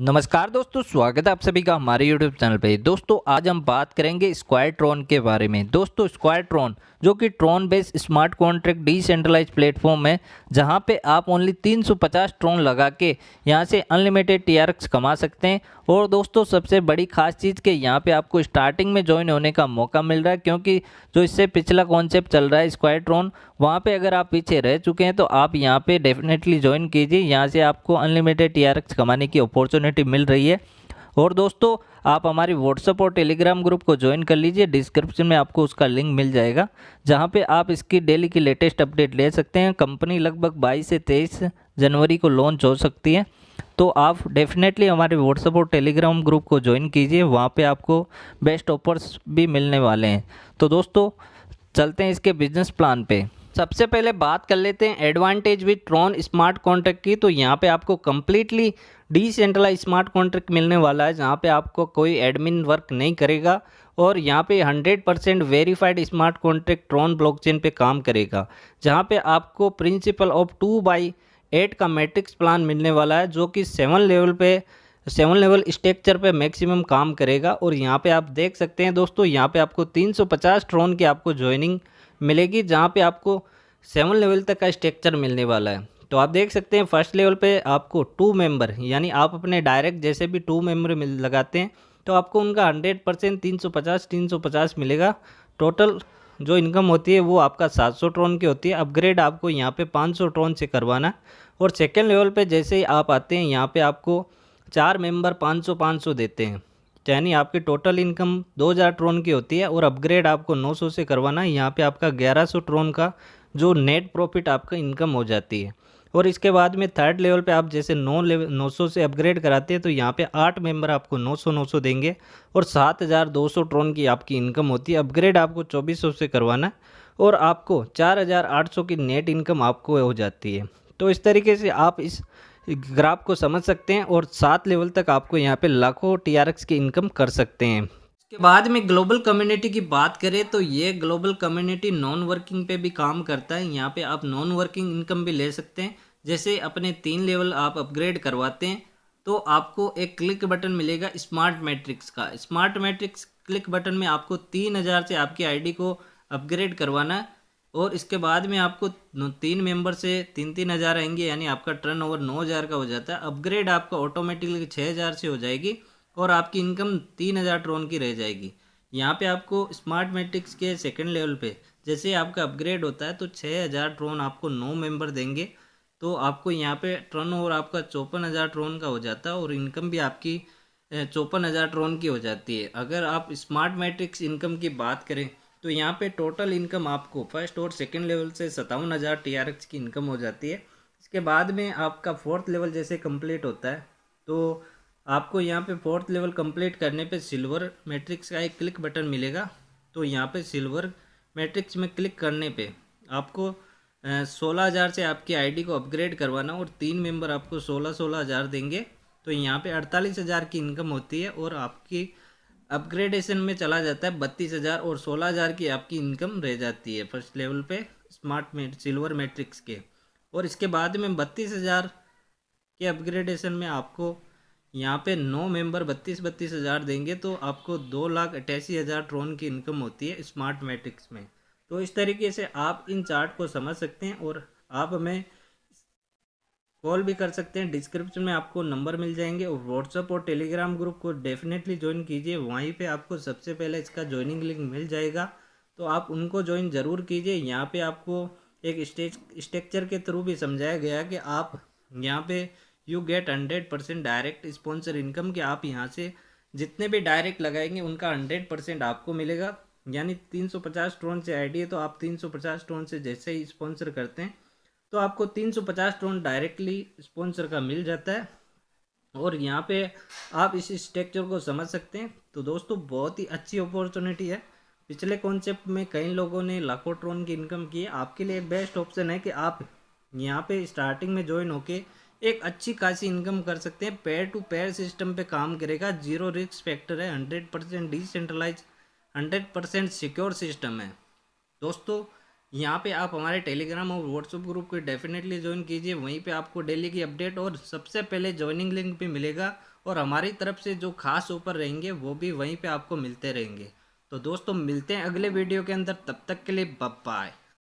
नमस्कार दोस्तों स्वागत है आप सभी का हमारे YouTube चैनल पे दोस्तों आज हम बात करेंगे स्क्वायर ट्रॉन के बारे में दोस्तों स्क्वायर ट्रॉन जो कि Tron based smart contract decentralise platform है जहां पे आप ओनली 350 ट्रॉन लगा के यहां से अनलिमिटेड टी कमा सकते हैं और दोस्तों सबसे बड़ी खास चीज़ के यहाँ पर आपको स्टार्टिंग में ज्वाइन होने का मौका मिल रहा है क्योंकि जो इससे पिछला कॉन्सेप्ट चल रहा है स्क्वायर ट्रॉन वहाँ पर अगर आप पीछे रह चुके हैं तो आप यहाँ पर डेफिनेटली ज्वाइन कीजिए यहाँ से आपको अनलिमिटेड टी कमाने की अपॉर्चुनिटी अपॉर्चुनिटी मिल रही है और दोस्तों आप हमारी व्हाट्सअप और टेलीग्राम ग्रुप को ज्वाइन कर लीजिए डिस्क्रिप्शन में आपको उसका लिंक मिल जाएगा जहाँ पे आप इसकी डेली की लेटेस्ट अपडेट ले सकते हैं कंपनी लगभग 22 से 23 जनवरी को लॉन्च हो सकती है तो आप डेफिनेटली हमारे व्हाट्सअप और टेलीग्राम ग्रुप को ज्वाइन कीजिए वहाँ पर आपको बेस्ट ऑफर्स भी मिलने वाले हैं तो दोस्तों चलते हैं इसके बिजनेस प्लान पर सबसे पहले बात कर लेते हैं advantage with Tron smart contract की तो यहाँ पे आपको कम्प्लीटली डिसेंट्रलाइज स्मार्ट कॉन्ट्रैक्ट मिलने वाला है जहाँ पे आपको कोई एडमिन वर्क नहीं करेगा और यहाँ पे 100 percent verified smart contract Tron blockchain पे काम करेगा जहाँ पे आपको principle of two by eight का मैट्रिक्स प्लान मिलने वाला है जो कि सेवन लेवल पे सेवन लेवल स्ट्रक्चर पे मैक्सिमम काम करेगा और यहाँ पे आप देख सकते हैं दोस्तों यहाँ पे आपको 350 ट्रोन की आपको ज्वाइनिंग मिलेगी जहाँ पे आपको सेवन लेवल तक का स्ट्रक्चर मिलने वाला है तो आप देख सकते हैं फर्स्ट लेवल पे आपको टू मेंबर यानी आप अपने डायरेक्ट जैसे भी टू मेंबर मिल लगाते हैं तो आपको उनका हंड्रेड परसेंट तीन सौ पचास तीन सौ पचास मिलेगा टोटल जो इनकम होती है वो आपका सात सौ ट्रोन की होती है अपग्रेड आपको यहाँ पे पाँच सौ ट्रोन से करवाना और सेकेंड लेवल पे जैसे ही आप आते हैं यहाँ पर आपको चार मेंबर पाँच सौ पाँच सौ देते हैं यानी आपकी टोटल इनकम दो हज़ार ट्रोन की होती है और अपग्रेड आपको नौ सौ से करवाना है यहाँ पर आपका ग्यारह सौ ट्रोन का जो नेट प्रॉफिट आपका इनकम हो जाती है और इसके बाद में थर्ड लेवल पे आप जैसे नौ लेवल नौ सौ से अपग्रेड कराते हैं तो यहाँ पे आठ मेंबर आपको नौ सौ नौ सौ देंगे और सात हज़ार दो सौ ट्रोन की आपकी इनकम होती है अपग्रेड आपको चौबीस सौ से करवाना और आपको चार हज़ार आठ सौ की नेट इनकम आपको हो जाती है तो इस तरीके से आप इस ग्राफ को समझ सकते हैं और सात लेवल तक आपको यहाँ पर लाखों टी की इनकम कर सकते हैं उसके बाद में ग्लोबल कम्युनिटी की बात करें तो ये ग्लोबल कम्युनिटी नॉन वर्किंग पे भी काम करता है यहाँ पे आप नॉन वर्किंग इनकम भी ले सकते हैं जैसे अपने तीन लेवल आप अपग्रेड करवाते हैं तो आपको एक क्लिक बटन मिलेगा स्मार्ट मैट्रिक्स का स्मार्ट मैट्रिक्स क्लिक बटन में आपको तीन हज़ार से आपकी आईडी को अपग्रेड करवाना है और इसके बाद में आपको तीन मेंबर से तीन तीन हज़ार आएंगे यानी आपका टर्न ओवर नौ हज़ार का हो जाता है अपग्रेड आपका ऑटोमेटिकली छः हज़ार से हो जाएगी और आपकी इनकम तीन हज़ार ट्रोन की रह जाएगी यहाँ पे आपको स्मार्ट मैट्रिक्स के सेकंड लेवल पे जैसे आपका अपग्रेड होता है तो छः हज़ार ट्रोन आपको नौ मेंबर देंगे तो आपको यहाँ पे ट्रन और आपका चौपन हज़ार ट्रोन का हो जाता है और इनकम भी आपकी चौपन हज़ार ट्रोन की हो जाती है अगर आप स्मार्ट मैट्रिक्स इनकम की बात करें तो यहाँ पर टोटल इनकम आपको फर्स्ट और सेकेंड लेवल से सतावन हज़ार टी आर एक्स की इनकम हो जाती है इसके बाद में आपका फोर्थ लेवल जैसे कम्प्लीट होता है तो आपको यहाँ पे फोर्थ लेवल कंप्लीट करने पे सिल्वर मैट्रिक्स का एक क्लिक बटन मिलेगा तो यहाँ पे सिल्वर मैट्रिक्स में क्लिक करने पे आपको सोलह हज़ार से आपकी आईडी को अपग्रेड करवाना और तीन मेंबर आपको सोलह सोलह हज़ार देंगे तो यहाँ पे अड़तालीस हज़ार की इनकम होती है और आपकी अपग्रेडेशन में चला जाता है बत्तीस हज़ार और सोलह हज़ार की आपकी इनकम रह जाती है फर्स्ट लेवल पर स्मार्ट मेट सिल्वर मैट्रिक्स के और इसके बाद में बत्तीस हज़ार के अपग्रेडेशन में आपको यहाँ पे नौ मेंबर बत्तीस बत्तीस हज़ार देंगे तो आपको दो लाख अट्ठासी हज़ार ट्रोन की इनकम होती है स्मार्ट मैट्रिक्स में तो इस तरीके से आप इन चार्ट को समझ सकते हैं और आप हमें कॉल भी कर सकते हैं डिस्क्रिप्शन में आपको नंबर मिल जाएंगे और व्हाट्सअप और टेलीग्राम ग्रुप को डेफिनेटली ज्वाइन कीजिए वहीं पर आपको सबसे पहले इसका ज्वाइनिंग लिंक मिल जाएगा तो आप उनको ज्वाइन ज़रूर कीजिए यहाँ पर आपको एक स्टेज स्ट्रक्चर के थ्रू भी समझाया गया कि आप यहाँ पे you get hundred percent direct sponsor income कि आप यहाँ से जितने भी डायरेक्ट लगाएंगे उनका हंड्रेड परसेंट आपको मिलेगा यानी तीन सौ पचास ट्रोन से आईडी है तो आप तीन सौ पचास ट्रोन से जैसे ही स्पॉन्सर करते हैं तो आपको तीन सौ पचास ट्रोन डायरेक्टली स्पॉन्सर का मिल जाता है और यहाँ पे आप इस स्ट्रक्चर को समझ सकते हैं तो दोस्तों बहुत ही अच्छी अपॉर्चुनिटी है पिछले कॉन्सेप्ट में कई लोगों ने लाखों ट्रोन की इनकम की है आपके लिए बेस्ट ऑप्शन है कि आप यहाँ पे स्टार्टिंग में ज्वाइन होके एक अच्छी खासी इनकम कर सकते हैं पेयर टू पेयर सिस्टम पे काम करेगा जीरो रिस्क फैक्टर है hundred percent decentralise hundred percent secure system है दोस्तों यहाँ पे आप हमारे टेलीग्राम और व्हाट्सअप ग्रुप को डेफिनेटली ज्वाइन कीजिए वहीं पे आपको डेली की अपडेट और सबसे पहले ज्वाइनिंग लिंक भी मिलेगा और हमारी तरफ से जो खास ऑफर रहेंगे वो भी वहीं पर आपको मिलते रहेंगे तो दोस्तों मिलते हैं अगले वीडियो के अंदर तब तक के लिए बाय